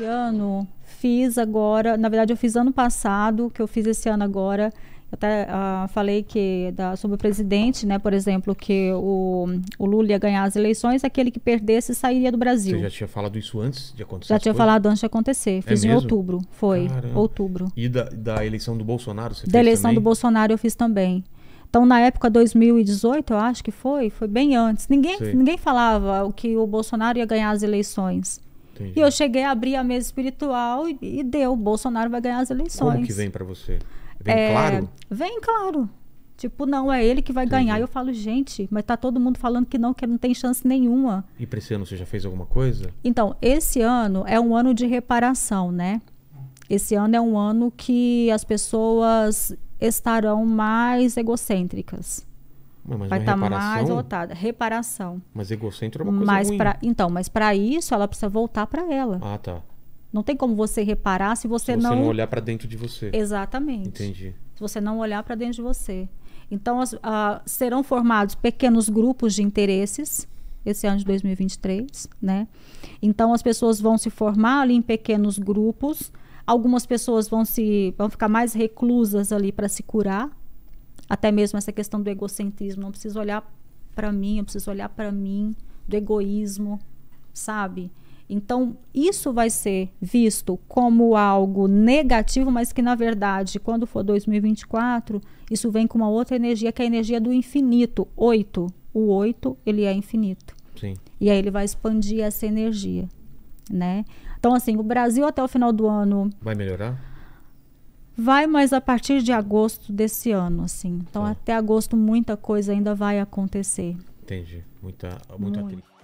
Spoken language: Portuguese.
esse ano fiz agora, na verdade eu fiz ano passado, que eu fiz esse ano agora. Eu até uh, falei que da, sobre o presidente, né, por exemplo, que o, o Lula ia ganhar as eleições, aquele que perdesse sairia do Brasil. Você já tinha falado isso antes de acontecer? Já tinha coisas? falado antes de acontecer. É fiz é em outubro, foi. Caramba. Outubro. E da, da eleição do Bolsonaro você da fez Da eleição também? do Bolsonaro eu fiz também. Então, na época 2018, eu acho que foi, foi bem antes. Ninguém, ninguém falava o que o Bolsonaro ia ganhar as eleições. Entendi. E eu cheguei a abrir a mesa espiritual e, e deu. Bolsonaro vai ganhar as eleições. Como que vem para você? Vem é, claro? Vem claro. Tipo, não, é ele que vai Entendi. ganhar. E eu falo, gente, mas tá todo mundo falando que não, que não tem chance nenhuma. E para esse ano você já fez alguma coisa? Então, esse ano é um ano de reparação, né? Esse ano é um ano que as pessoas estarão mais egocêntricas. Mas vai estar tá mais voltada. Reparação. Mas egocentro é uma coisa mas ruim. Pra, então, mas para isso ela precisa voltar para ela. Ah, tá. Não tem como você reparar se você, se você não... não olhar para dentro de você. Exatamente. Entendi. Se você não olhar para dentro de você. Então, as, serão formados pequenos grupos de interesses esse ano de 2023, né? Então, as pessoas vão se formar ali em pequenos grupos. Algumas pessoas vão se vão ficar mais reclusas ali para se curar, até mesmo essa questão do egocentrismo, não preciso olhar para mim, eu preciso olhar para mim, do egoísmo, sabe? Então, isso vai ser visto como algo negativo, mas que na verdade, quando for 2024, isso vem com uma outra energia, que é a energia do infinito, oito. O oito, ele é infinito. Sim. E aí ele vai expandir essa energia, né? Então, assim, o Brasil até o final do ano... Vai melhorar? Vai, mas a partir de agosto desse ano, assim. Então, tá. até agosto, muita coisa ainda vai acontecer. Entendi. Muita, muita Muito.